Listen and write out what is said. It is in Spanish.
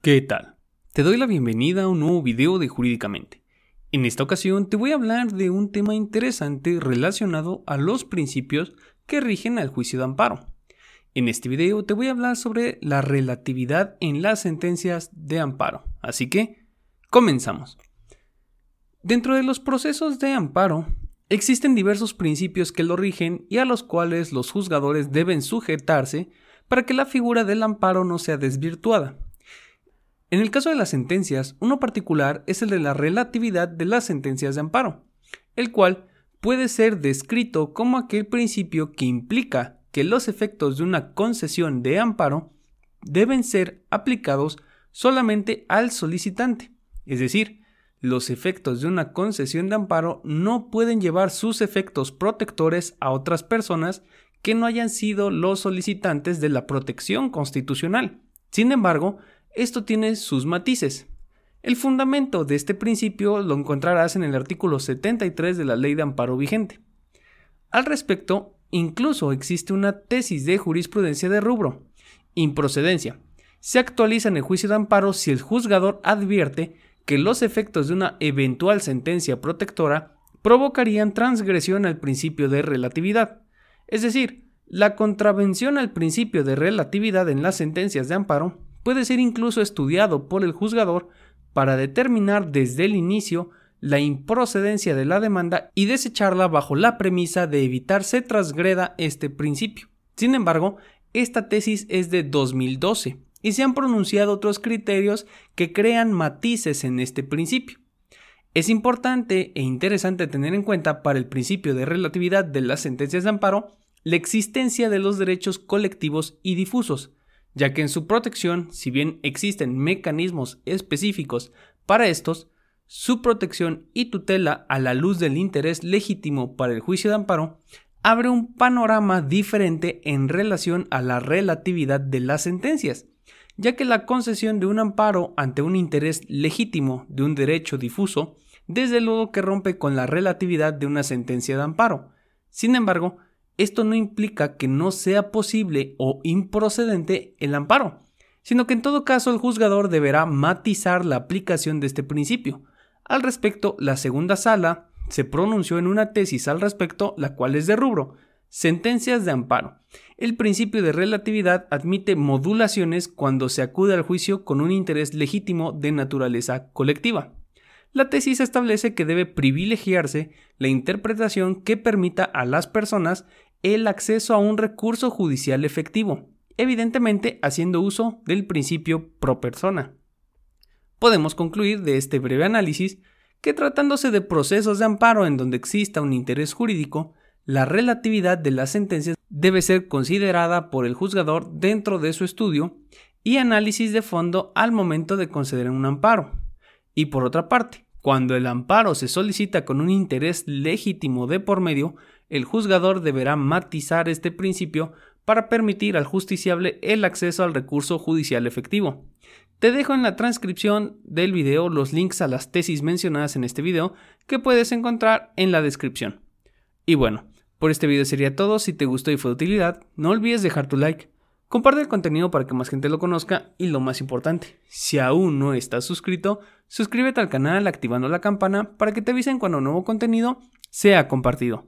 ¿Qué tal? Te doy la bienvenida a un nuevo video de Jurídicamente. En esta ocasión te voy a hablar de un tema interesante relacionado a los principios que rigen al juicio de amparo. En este video te voy a hablar sobre la relatividad en las sentencias de amparo. Así que, comenzamos. Dentro de los procesos de amparo, existen diversos principios que lo rigen y a los cuales los juzgadores deben sujetarse para que la figura del amparo no sea desvirtuada en el caso de las sentencias, uno particular es el de la relatividad de las sentencias de amparo, el cual puede ser descrito como aquel principio que implica que los efectos de una concesión de amparo deben ser aplicados solamente al solicitante, es decir, los efectos de una concesión de amparo no pueden llevar sus efectos protectores a otras personas que no hayan sido los solicitantes de la protección constitucional. Sin embargo, esto tiene sus matices. El fundamento de este principio lo encontrarás en el artículo 73 de la Ley de Amparo vigente. Al respecto, incluso existe una tesis de jurisprudencia de rubro, improcedencia. Se actualiza en el juicio de amparo si el juzgador advierte que los efectos de una eventual sentencia protectora provocarían transgresión al principio de relatividad. Es decir, la contravención al principio de relatividad en las sentencias de amparo puede ser incluso estudiado por el juzgador para determinar desde el inicio la improcedencia de la demanda y desecharla bajo la premisa de evitar se trasgreda este principio. Sin embargo, esta tesis es de 2012 y se han pronunciado otros criterios que crean matices en este principio. Es importante e interesante tener en cuenta para el principio de relatividad de las sentencias de amparo la existencia de los derechos colectivos y difusos, ya que en su protección, si bien existen mecanismos específicos para estos, su protección y tutela a la luz del interés legítimo para el juicio de amparo abre un panorama diferente en relación a la relatividad de las sentencias, ya que la concesión de un amparo ante un interés legítimo de un derecho difuso, desde luego que rompe con la relatividad de una sentencia de amparo. Sin embargo, esto no implica que no sea posible o improcedente el amparo, sino que en todo caso el juzgador deberá matizar la aplicación de este principio. Al respecto, la segunda sala se pronunció en una tesis al respecto, la cual es de rubro, Sentencias de amparo. El principio de relatividad admite modulaciones cuando se acude al juicio con un interés legítimo de naturaleza colectiva. La tesis establece que debe privilegiarse la interpretación que permita a las personas el acceso a un recurso judicial efectivo, evidentemente haciendo uso del principio pro persona. Podemos concluir de este breve análisis que tratándose de procesos de amparo en donde exista un interés jurídico, la relatividad de las sentencias debe ser considerada por el juzgador dentro de su estudio y análisis de fondo al momento de conceder un amparo. Y por otra parte, cuando el amparo se solicita con un interés legítimo de por medio, el juzgador deberá matizar este principio para permitir al justiciable el acceso al recurso judicial efectivo. Te dejo en la transcripción del video los links a las tesis mencionadas en este video que puedes encontrar en la descripción. Y bueno, por este video sería todo, si te gustó y fue de utilidad, no olvides dejar tu like, comparte el contenido para que más gente lo conozca y lo más importante, si aún no estás suscrito, suscríbete al canal activando la campana para que te avisen cuando nuevo contenido sea compartido.